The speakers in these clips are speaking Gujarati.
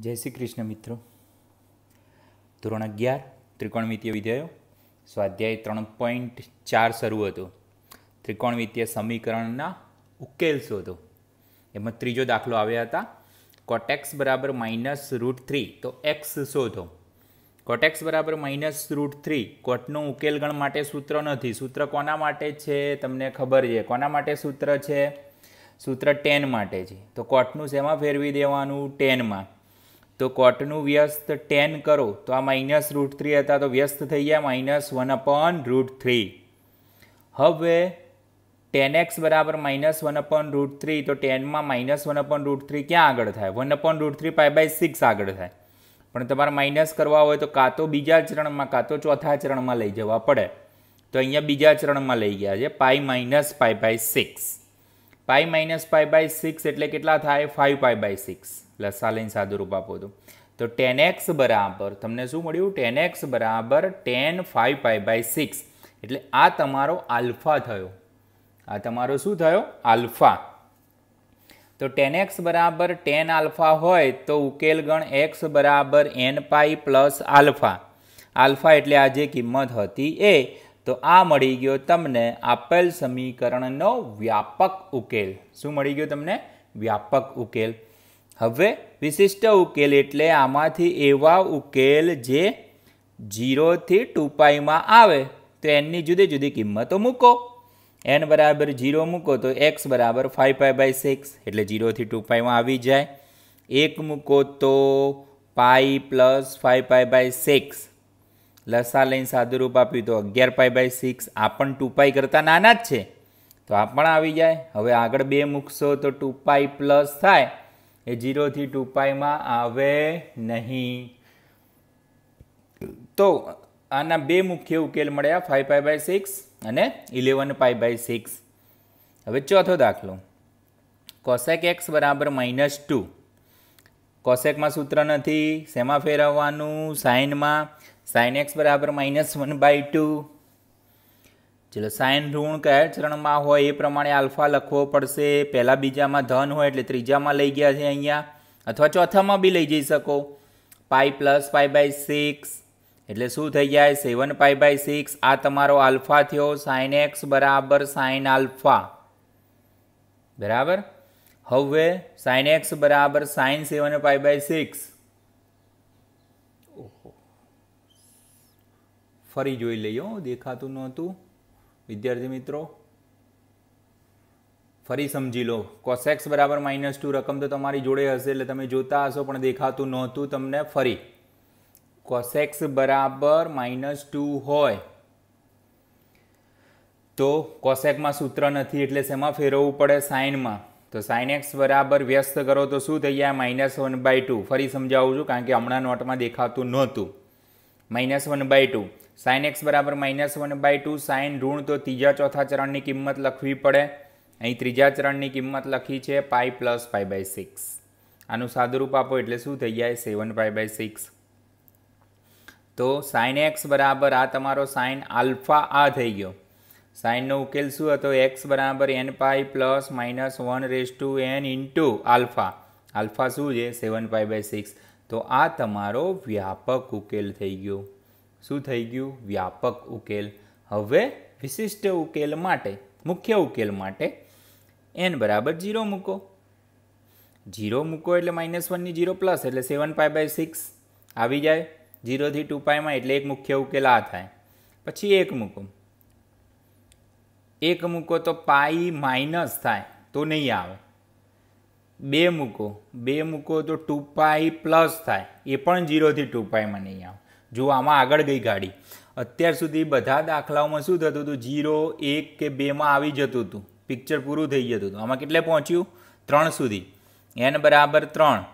જય શ્રી કૃષ્ણ મિત્રો ધોરણ અગિયાર ત્રિકોણમિતીય વિધેયો સ્વાધ્યાય ત્રણ પોઈન્ટ ચાર શરૂ હતો ત્રિકોણમિતીય સમીકરણના ઉકેલ શોધો એમાં ત્રીજો દાખલો આવ્યા હતા કોટેક્સ બરાબર માઇનસ રૂટ થ્રી તો એક્સ શોધો કોટેક્સ બરાબર માઇનસ રૂટ થ્રી કોટનો ઉકેલ ગણ માટે સૂત્ર નથી સૂત્ર કોના માટે છે તમને ખબર છે કોના માટે સૂત્ર છે સૂત્ર ટેન માટે છે તો કોટનું શેમાં ફેરવી દેવાનું ટેનમાં તો કોટનું વ્યસ્ત ટેન કરો તો આ માઇનસ રૂટ થ્રી હતા તો વ્યસ્ત થઈ ગયા minus one upon root three હવે ટેન એક્સ બરાબર minus one upon root three તો ટેનમાં minus one upon root three ક્યાં આગળ થાય one upon root three pi by six આગળ થાય પણ તમારે માઇનસ કરવા હોય તો કાં તો બીજા ચરણમાં કાં તો ચોથા ચરણમાં લઈ જવા પડે તો અહીંયા બીજા ચરણમાં લઈ ગયા છે pi minus pi by six pi minus pi by six એટલે કેટલા થાય ફાઇવ પાઈ બાય સિક્સ એટલે સાલિન સાદુરૂપ આપો તો તો ટેન એક્સ બરાબર તમને શું મળ્યું ટેન એક્સ બરાબર tan five pi by six એટલે આ તમારો આલ્ફા થયો આ તમારો શું થયો આલ્ફા તો ટેન એક્સ બરાબર ટેન આલ્ફા હોય તો ઉકેલ ગણ એક્સ બરાબર n pi plus alpha alpha એટલે આ જે કિંમત હતી એ તો આ મળી ગયો તમને આપેલ સમીકરણનો વ્યાપક ઉકેલ શું મળી ગયો તમને વ્યાપક ઉકેલ હવે વિશિષ્ટ ઉકેલ એટલે આમાંથી એવા ઉકેલ જે જીરોથી ટુ પાઈમાં આવે તો એનની જુદી જુદી કિંમતો મૂકો એન બરાબર જીરો મૂકો તો એક્સ બરાબર ફાઇવ પાઈ બાય સિક્સ એટલે જીરોથી ટુ પાઈમાં આવી જાય એક મૂકો તો pi plus five pi by six લસા લઈને સાદુરૂપ આપ્યું તો અગિયાર પાઈ બાય સિક્સ આ પણ ટુ પાઈ કરતાં નાના જ છે તો આ પણ આવી જાય હવે આગળ બે મૂકશો તો ટુ પાઈ પ્લસ થાય એ જીરોથી ટુ પાઈમાં આવે નહીં તો આના બે મુખ્ય ઉકેલ મળ્યા ફાઈવ પાઈ બાય સિક્સ અને ઇલેવન પાઈ બાય સિક્સ હવે ચોથો દાખલો કોસેક એક્સ બરાબર માઇનસ ટુ કોસેકમાં સૂત્ર નથી શેમાં ફેરવવાનું સાઇનમાં સાઇન એક્સ બરાબર માઇનસ વન બાય ટુ જેટલે સાઇન ઋણ કયા ચરણમાં હોય એ પ્રમાણે આલ્ફા લખવો પડશે પહેલાં બીજામાં ધન હોય એટલે ત્રીજામાં લઈ ગયા છે અહીંયા અથવા ચોથામાં બી લઈ જઈ શકો pi plus pi by six એટલે શું થઈ જાય સેવન પાઈ બાય સિક્સ આ તમારો આલ્ફા થયો સાઇન એક્સ બરાબર સાઇન આલ્ફા બરાબર હવે સાઇન એક્સ બરાબર sine seven pi by six ફરી જોઈ લઈએ દેખાતું નહોતું વિદ્યાર્થી મિત્રો ફરી સમજી લો કોસેક્સ બરાબર માઇનસ ટુ રકમ તો તમારી જોડે હશે એટલે તમે જોતા હશો પણ દેખાતું નહોતું તમને ફરી કોસેક્સ બરાબર માઇનસ ટુ હોય તો કોસેકમાં સૂત્ર નથી એટલે શેમાં ફેરવવું પડે સાઇનમાં તો સાઇન એક્સ બરાબર વ્યસ્ત કરો તો શું થઈ ગયા માઇનસ વન બાય ટુ ફરી સમજાવું છું કારણ કે હમણાં નોટમાં દેખાતું નહોતું minus one by two sine x બરાબર minus one by two sine ઋણ તો ત્રીજા ચોથા ચરણની કિંમત લખવી પડે અહીં ત્રીજા ચરણની કિંમત લખી છે pi plus pi by six આનું સાદુરૂપ આપો એટલે શું થઈ જાય સેવન પાઈ બાય સિક્સ તો સાઇન એક્સ બરાબર આ તમારો સાઇન આલ્ફા આ થઈ ગયો સાઇનનો ઉકેલ શું હતો એક્સ બરાબર n pi plus minus one raise to n into alpha alpha શું છે સેવન પાઈ બાય સિક્સ તો આ તમારો વ્યાપક ઉકેલ થઈ ગયો શું થઈ ગયું વ્યાપક ઉકેલ હવે વિશિષ્ટ ઉકેલ માટે મુખ્ય ઉકેલ માટે એન બરાબર જીરો મૂકો જીરો મૂકો એટલે માઇનસ વનની જીરો પ્લસ એટલે સેવન પાય બાય સિક્સ આવી જાય જીરોથી ટુ પાયમાં એટલે એક મુખ્ય ઉકેલ આ થાય પછી એક મૂકો એક મૂકો તો પાઈ માઇનસ થાય તો નહીં આવે બે મૂકો બે મૂકો તો ટુ પાઈ પ્લસ થાય એ પણ જીરોથી ટુ પાઈમાં નહીં આવે જો આમાં આગળ ગઈ ગાડી અત્યાર સુધી બધા દાખલાઓમાં શું થતું હતું જીરો એક કે બેમાં આવી જતું હતું પિક્ચર પૂરું થઈ જતું હતું આમાં કેટલે પહોંચ્યું ત્રણ સુધી એન બરાબર ત્રણ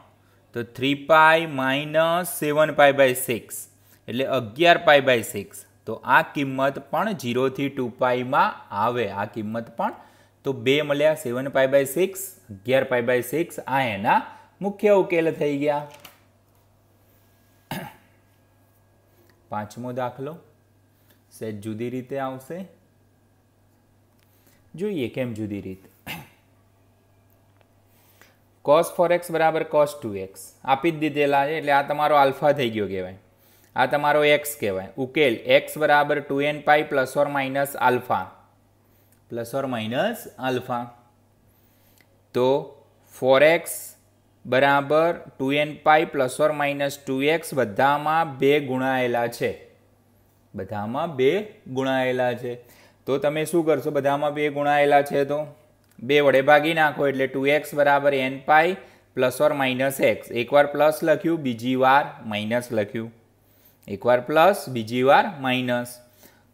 તો three pi minus seven pi by six એટલે અગિયાર પાય બાય સિક્સ તો આ કિંમત પણ જીરોથી ટુ પાયમાં આવે આ કિંમત પણ તો બે મળ્યા સેવન પાય બાય સિક્સ અગિયાર પાય બાય સિક્સ આ એના મુખ્ય ઉકેલ થઈ ગયા पांचमो दाखलो से जुदी रीते आइए केम जुदी रीत कॉस फोर एक्स बराबर कॉस टू एक्स आप दीधेला है एटो आल्फा थी गय कहवा एक्स कहवा उकेल एक्स बराबर two n pi plus or minus alpha plus or minus alpha तो फोर एक्स બરાબર two n pi plus or minus two x બધામાં બે ગુણાયેલા છે બધામાં બે ગુણાયેલા છે તો તમે શું કરશો બધામાં બે ગુણાયેલા છે તો બે વડે ભાગી નાખો એટલે ટુ એક્સ બરાબર n pi plus or minus x એકવાર પ્લસ લખ્યું બીજી વાર માઇનસ લખ્યું એકવાર પ્લસ બીજી વાર માઇનસ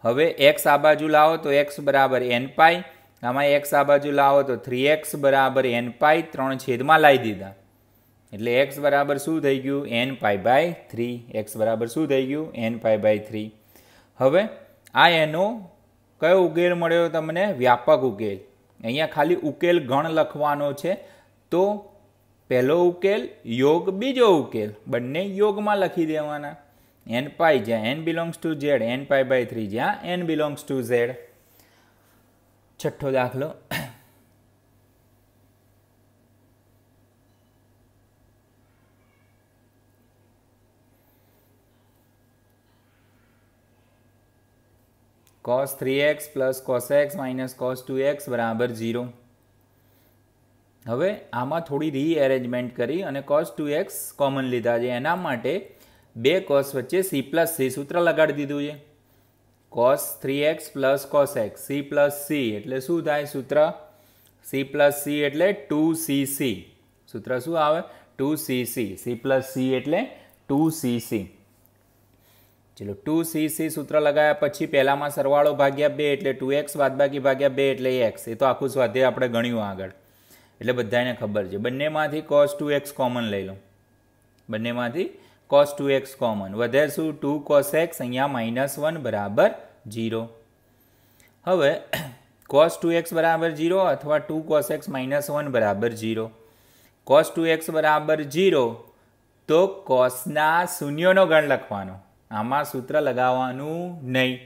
હવે એક્સ આ બાજુ લાવો તો એક્સ બરાબર એન પાઈ આમાં એક્સ આ બાજુ લાવો તો થ્રી એક્સ બરાબર એન પાઈ ત્રણ છેદમાં લાવી દીધા એટલે એક્સ બરાબર શું થઈ ગયું n pi by three x બરાબર શું થઈ ગયું એન પાય બાય થ્રી હવે આ એનો કયો ઉકેલ મળ્યો તમને વ્યાપક ઉકેલ અહીંયા ખાલી ઉકેલ ગણ લખવાનો છે તો પહેલો ઉકેલ યોગ બીજો ઉકેલ બંને યોગમાં લખી દેવાના એન પાય જ્યાં n belongs to Z n pi by three જ્યાં એન બિલોંગ્સ ટુ ઝેડ છઠ્ઠો દાખલો cos three x plus cos x minus cos two x બરાબર ઝીરો હવે આમાં થોડી રીએરેન્જમેન્ટ કરી અને કોસ ટુ એક્સ કોમન લીધા છે એના માટે બે કોસ વચ્ચે સી પ્લસ સી સૂત્ર લગાડી દીધું છે cos three x plus cos x C plus C એટલે શું થાય સૂત્ર સી પ્લસ સી એટલે ટુ સી સી સૂત્ર શું આવે two C C C plus C એટલે ટુ સી સી ચલો ટુ સી સી સૂત્ર લગાવ્યા પછી પહેલામાં સરવાળો ભાગ્યા બે એટલે ટુ એક્સ બાદબાકી ભાગ્યા બે એટલે એક્સ એ તો આખું સ્વાધ્યાય આપણે ગણ્યું આગળ એટલે બધાને ખબર છે બંનેમાંથી કોસ ટુ એક્સ કોમન લઈ લો બંનેમાંથી કોસ ટુ એક્સ કોમન વધે શું ટુ કોસ એક્સ અહીંયા માઇનસ વન બરાબર જીરો હવે કોસ ટુ એક્સ બરાબર જીરો અથવા two cos x minus one બરાબર જીરો કોસ ટુ એક્સ બરાબર જીરો તો કોસના શૂન્યોનો ગણ લખવાનો આમાં સૂત્ર લગાવવાનું નહીં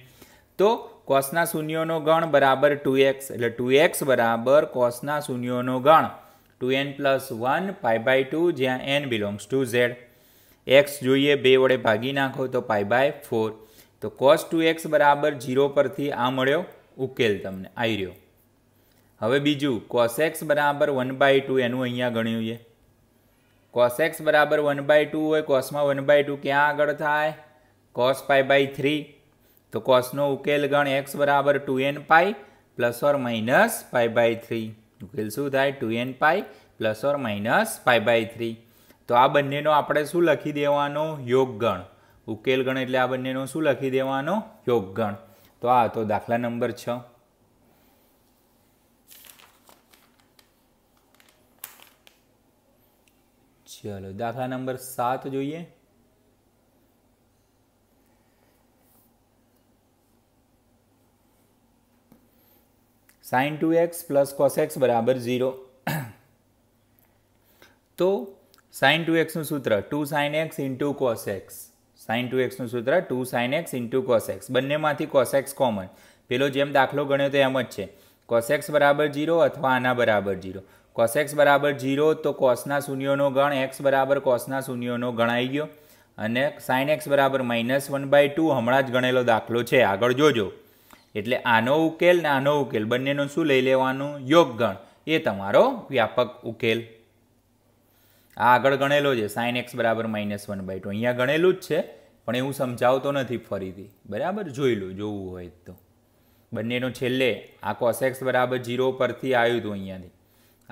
તો કોસના શૂન્યોનો ગણ બરાબર ટુ એક્સ એટલે ટુ એક્સ બરાબર કોસના શૂન્યોનો ગણ two n plus one pi by two જ્યાં n belongs to Z x જોઈએ બે વડે ભાગી નાખો તો પાય બાય ફોર તો કોસ ટુ એક્સ બરાબર જીરો પરથી આ મળ્યો ઉકેલ તમને આવી રહ્યો હવે બીજું કોસ એક્સ બરાબર વન બાય ટુ એનું અહીંયા ગણ્યું છે કોસ એક્સ બરાબર વન બાય ટુ હોય કોસમાં વન બાય ટુ ક્યાં આગળ થાય કોસ પાય બાય થ્રી તો કોસનો ઉકેલ ગણ એક્સ બરાબર two n pi plus or minus pi by three ઉકેલ શું થાય two n pi plus or minus pi by three તો આ બંનેનો આપણે શું લખી દેવાનો યોગગણ ઉકેલ ગણ એટલે આ બંનેનો શું લખી દેવાનો યોગગણ તો આ હતો દાખલા નંબર છ ચલો દાખલા નંબર સાત જોઈએ sine two x plus cos x બરાબર ઝીરો તો સાઇન ટુ એક્સનું સૂત્ર two sine x into cos x sine two એક્સનું સૂત્ર two sine x into cos x બંનેમાંથી કોસ એક્સ કોમન પેલો જેમ દાખલો ગણ્યો તો એમ જ છે કોસ એક્સ બરાબર ઝીરો અથવા આના બરાબર ઝીરો કોસ એક્સ બરાબર ઝીરો તો કોસના શૂન્યોનો ગણ એક્સ બરાબર કોસના શૂન્યોનો ગણાઈ ગયો અને સાઇન એક્સ બરાબર માઇનસ વન બાય ટુ હમણાં જ ગણેલો દાખલો છે આગળ જોજો એટલે આનો ઉકેલ ને આનો ઉકેલ બંનેનો શું લઈ લેવાનું યોગગણ એ તમારો વ્યાપક ઉકેલ આ આગળ ગણેલો છે સાઇન એક્સ બરાબર માઇનસ વન બાય ટુ અહીંયા ગણેલું જ છે પણ એ હું સમજાવતો નથી ફરીથી બરાબર જોઈ લઉં જોવું હોય તો બંનેનો છેલ્લે આ કોસ એક્સ બરાબર ઝીરો પરથી આવ્યું હતું અહીંયાથી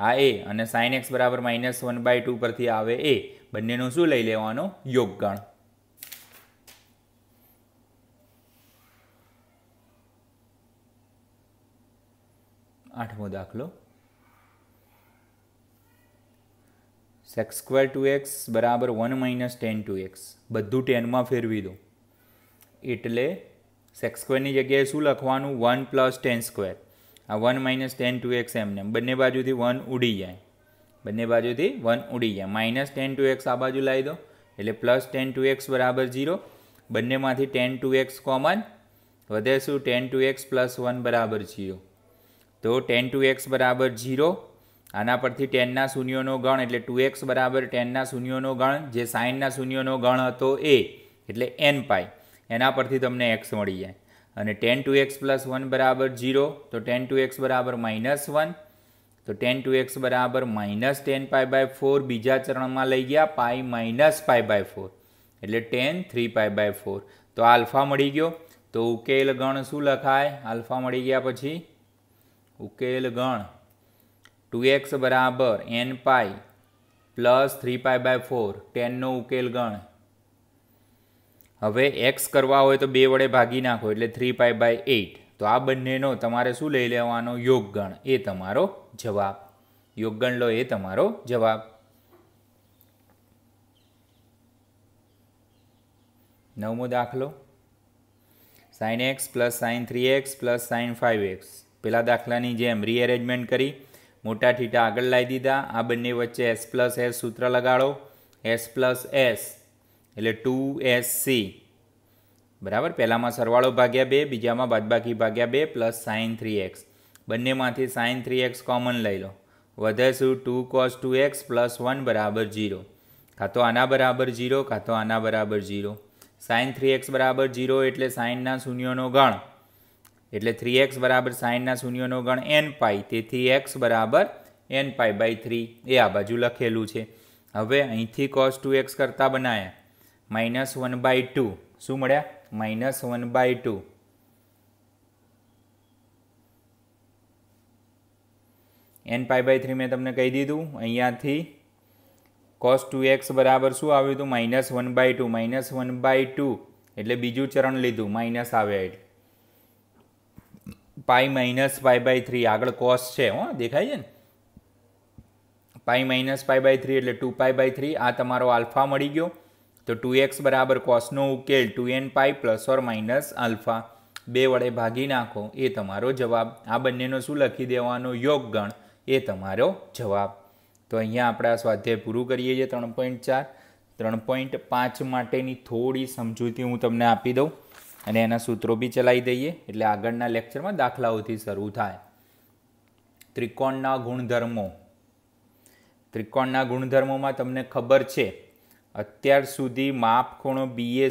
આ એ અને સાઇન એક્સ બરાબર માઇનસ વન બાય ટુ પરથી આવે એ બંનેનો શું લઈ લેવાનો યોગગણ આઠમો દાખલો સેક્સ સ્ક્વેર ટુ એક્સ બરાબર one minus tan two x બધું ટેનમાં ફેરવી દો એટલે સેક્સ સ્ક્વેરની જગ્યાએ શું લખવાનું વન પ્લસ ટેન સ્ક્વેર આ one minus tan two x એમને બંને બાજુથી વન ઉડી જાય બંને બાજુથી વન ઉડી જાય માઇનસ ટેન ટુ એક્સ આ બાજુ લાવી દો એટલે પ્લસ ટેન ટુ એક્સ બરાબર ઝીરો બંનેમાંથી ટેન ટુ એક્સ કોમન વધે શું tan two x plus one બરાબર ઝીરો તો ટેન ટુ એક્સ બરાબર ઝીરો આના પરથી ટેનના શૂન્યોનો ગણ એટલે ટુ એક્સ બરાબર ટેનના શૂન્યોનો ગણ જે સાઇનના શૂન્યોનો ગણ હતો એ એટલે એન પાય એના પરથી તમને એક્સ મળી જાય અને tan two x plus one બરાબર ઝીરો તો ટેન ટુ એક્સ બરાબર માઇનસ વન તો ટેન ટુ એક્સ બરાબર minus tan pi by four બીજા ચરણમાં લઈ ગયા pi minus pi by four એટલે tan three pi by four તો આલ્ફા મળી ગયો તો ઉકેલ ગણ શું લખાય આલ્ફા મળી ગયા પછી ઉકેલ ગણ ટુ એક્સ બરાબર n pi plus three pi by four ટેનનો ઉકેલ ગણ હવે એક્સ કરવા હોય તો બે વડે ભાગી નાખો એટલે થ્રી પાઈ બાય એઈટ તો આ બંનેનો તમારે શું લઈ લેવાનો યોગગણ એ તમારો જવાબ યોગગણ લો એ તમારો જવાબ નવમો દાખલો sine x plus sine three x plus sine five x પેલા દાખલાની જેમ રીએરેન્જમેન્ટ કરી મોટા ઠીટા આગળ લાવી દીધા આ બંને વચ્ચે એસ પ્લસ એસ સૂત્ર લગાડો એસ પ્લસ એસ એટલે ટુ એસ સી બરાબર પહેલામાં સરવાળો ભાગ્યા બે બીજામાં બાદબાકી ભાગ્યા બે પ્લસ સાઇન થ્રી એક્સ બંનેમાંથી સાઇન થ્રી એક્સ કોમન લઈ લો વધે શું two cos two x plus one બરાબર ઝીરો કાં તો આના બરાબર ઝીરો કાં તો આના બરાબર ઝીરો સાઇન થ્રી એક્સ બરાબર ઝીરો એટલે સાઇનના શૂન્યોનો ગણ એટલે થ્રી એક્સ બરાબર સાઇનના શૂન્યોનો ગણ એન પાઈ તેથી એક્સ બરાબર એન પાઈ બાય થ્રી એ આ બાજુ લખેલું છે હવે અહીંથી કોસ ટુ એક્સ કરતાં બનાવ્યા માઇનસ વન બાય ટુ શું મળ્યા minus one by two n pi by three મેં તમને કહી દીધું અહીંયાથી કોસ ટુ એક્સ બરાબર શું આવ્યું હતું minus one by two minus one by two એટલે બીજું ચરણ લીધું માઇનસ આવે એટલે pi minus pi by three આગળ કોસ છે હો દેખાય છે ને pi minus pi by three એટલે ટુ પાઈ બાય થ્રી આ તમારો આલ્ફા મળી ગયો તો ટુ એક્સ બરાબર કોસનો ઉકેલ two n pi plus or minus alpha બે વડે ભાગી નાખો એ તમારો જવાબ આ બંનેનો શું લખી દેવાનો યોગ ગણ એ તમારો જવાબ તો અહીંયા આપણે આ સ્વાધ્યાય પૂરું કરીએ છીએ ત્રણ પોઈન્ટ ચાર ત્રણ પોઈન્ટ પાંચ માટેની થોડી સમજૂતી હું તમને આપી દઉં અને એના સૂત્રો બી ચલાવી દઈએ એટલે આગળના લેક્ચરમાં દાખલાઓથી શરૂ થાય ત્રિકોણના ગુણધર્મો ત્રિકોણના ગુણધર્મોમાં તમને ખબર છે અત્યાર સુધી માપ ખૂણો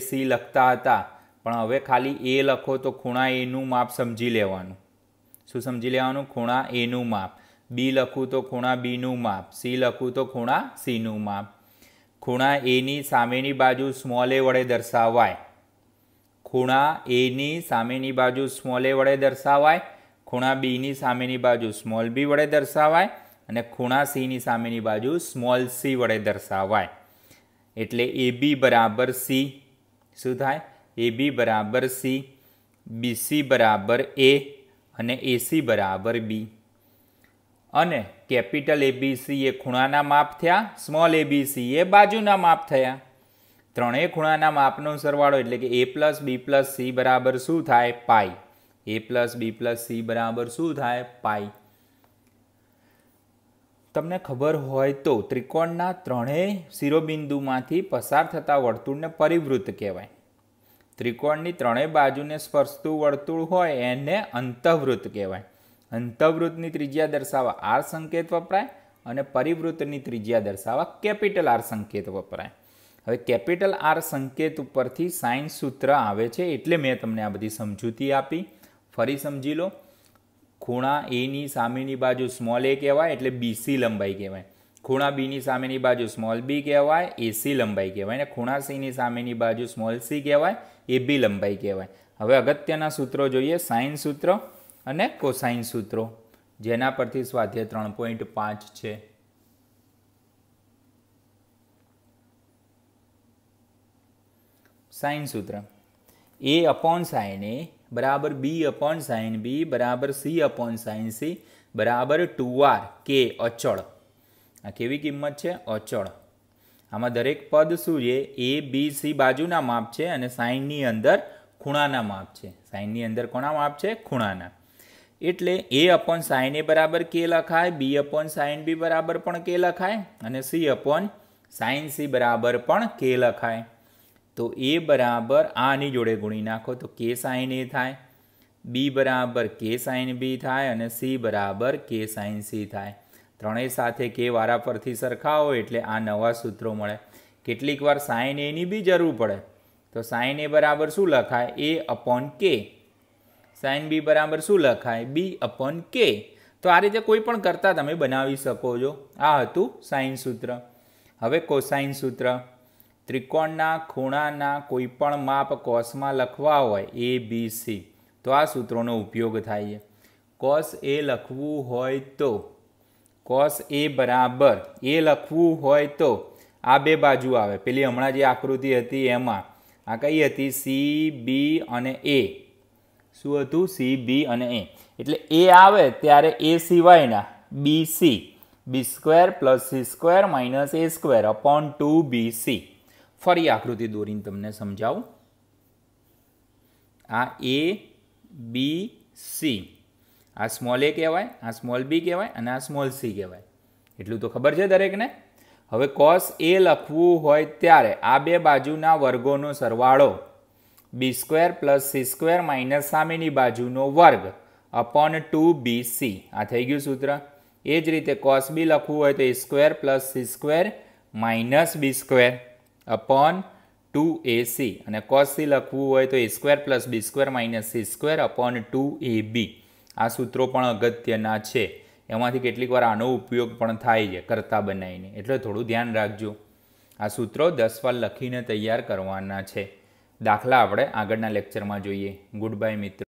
સી લખતા હતા પણ હવે ખાલી એ લખો તો ખૂણા એનું માપ સમજી લેવાનું શું સમજી લેવાનું ખૂણા એનું માપ બી લખું તો ખૂણા બીનું માપ સી લખું તો ખૂણા સીનું માપ ખૂણા એની સામેની બાજુ સ્મોલ એ વડે દર્શાવાય ખૂણા એની સામેની બાજુ સ્મોલ એ વડે દર્શાવાય ખૂણા બીની સામેની બાજુ સ્મોલ બી વડે દર્શાવાય અને ખૂણા સીની સામેની બાજુ સ્મોલ સી વડે દર્શાવાય એટલે એ બી બરાબર સી શું થાય એ બી બરાબર સી બી સી બરાબર એ અને એસી બરાબર બી અને કેપિટલ સી એ ખૂણાના માપ થયા સ્મોલ સી એ બાજુના માપ થયા ત્રણેય ખૂણાના માપનો સરવાળો એટલે કે A plus B plus C બરાબર શું થાય pi A plus B plus C બરાબર શું થાય પાઈ તમને ખબર હોય તો ત્રિકોણના ત્રણેય શિરોબિંદુમાંથી પસાર થતા વર્તુળને પરિવૃત્ત કહેવાય ત્રિકોણની ત્રણેય બાજુને સ્પર્શતું વર્તુળ હોય એને અંતઃવૃત્ત કહેવાય અંતઃવૃત્તની ત્રિજ્યા દર્શાવવા આર સંકેત વપરાય અને પરિવૃત્તની ત્રિજ્યા દર્શાવવા કેપિટલ આર સંકેત વપરાય હવે કેપિટલ આર સંકેત ઉપરથી સાઇન સૂત્ર આવે છે એટલે મેં તમને આ બધી સમજૂતી આપી ફરી સમજી લો ખૂણા એની સામેની બાજુ સ્મોલ એ કહેવાય એટલે બીસી લંબાઈ કહેવાય ખૂણા બીની સામેની બાજુ સ્મોલ બી કહેવાય એસી લંબાઈ કહેવાય અને ખૂણા સીની સામેની બાજુ સ્મોલ સી કહેવાય એ બી લંબાઈ કહેવાય હવે અગત્યના સૂત્રો જોઈએ સાઇન સૂત્ર અને કોસાઇન સૂત્રો જેના પરથી સ્વાધ્યાય ત્રણ પોઈન્ટ પાંચ છે સાઇન સૂત્ર એ અપોન સાઇન એ બરાબર બી અપોન સાઇન બી બરાબર સી અપોન સાઇન સી બરાબર ટુ આર કે અચળ આ કેવી કિંમત છે અચળ આમાં દરેક પદ શું છે એ બી સી બાજુના માપ છે અને સાઇનની અંદર ખૂણાના માપ છે સાઇનની અંદર કોના માપ છે ખૂણાના એટલે એ અપોન સાઇન એ બરાબર કે લખાય બી અપોન સાઇન બી બરાબર પણ કે લખાય અને સી અપોન સાઇન સી બરાબર પણ કે લખાય તો એ બરાબર આની જોડે ગુણી નાખો તો કે સાઇન એ થાય બી બરાબર કે સાઇન બી થાય અને સી બરાબર કે સાઇન સી થાય ત્રણેય સાથે કે વારા પરથી સરખાવો એટલે આ નવા સૂત્રો મળે કેટલીક વાર સાઇન એની બી જરૂર પડે તો સાઇન એ બરાબર શું લખાય એ અપોન કે સાઇન બી બરાબર શું લખાય બી અપોન કે તો આ રીતે કોઈ પણ કરતાં તમે બનાવી શકો છો આ હતું સાઇન સૂત્ર હવે કોસાઇન સૂત્ર ત્રિકોણના ખૂણાના કોઈ પણ માપ કોષમાં લખવા હોય એ બી સી તો આ સૂત્રોનો ઉપયોગ થાય છે કોષ એ લખવું હોય તો કોષ એ બરાબર એ લખવું હોય તો આ બે બાજુ આવે પેલી હમણાં જે આકૃતિ હતી એમાં આ કઈ હતી સી બી અને એ શું હતું સી બી અને એ એટલે એ આવે ત્યારે એ સિવાયના B C B square plus C square minus A square upon two B C ફરી આકૃતિ દોરીને તમને સમજાવું આ એ બી સી આ સ્મોલ એ કહેવાય આ સ્મોલ બી કહેવાય અને આ સ્મોલ સી કહેવાય એટલું તો ખબર છે દરેકને હવે કોસ એ લખવું હોય ત્યારે આ બે બાજુના વર્ગોનો સરવાળો B square plus C square minus સામેની બાજુનો વર્ગ અપોન ટુ બી સી આ થઈ ગયું સૂત્ર એ જ રીતે કોસ બી લખવું હોય તો A square plus C square minus B square upon two AC અને કોસ સી લખવું હોય તો A square plus B square minus C square upon two A B આ સૂત્રો પણ અગત્યના છે એમાંથી કેટલીક વાર આનો ઉપયોગ પણ થાય છે કરતા બનાવીને એટલે થોડું ધ્યાન રાખજો આ સૂત્રો દસ વાર લખીને તૈયાર કરવાના છે દાખલા આપણે આગળના લેક્ચરમાં જોઈએ ગુડ બાય મિત્રો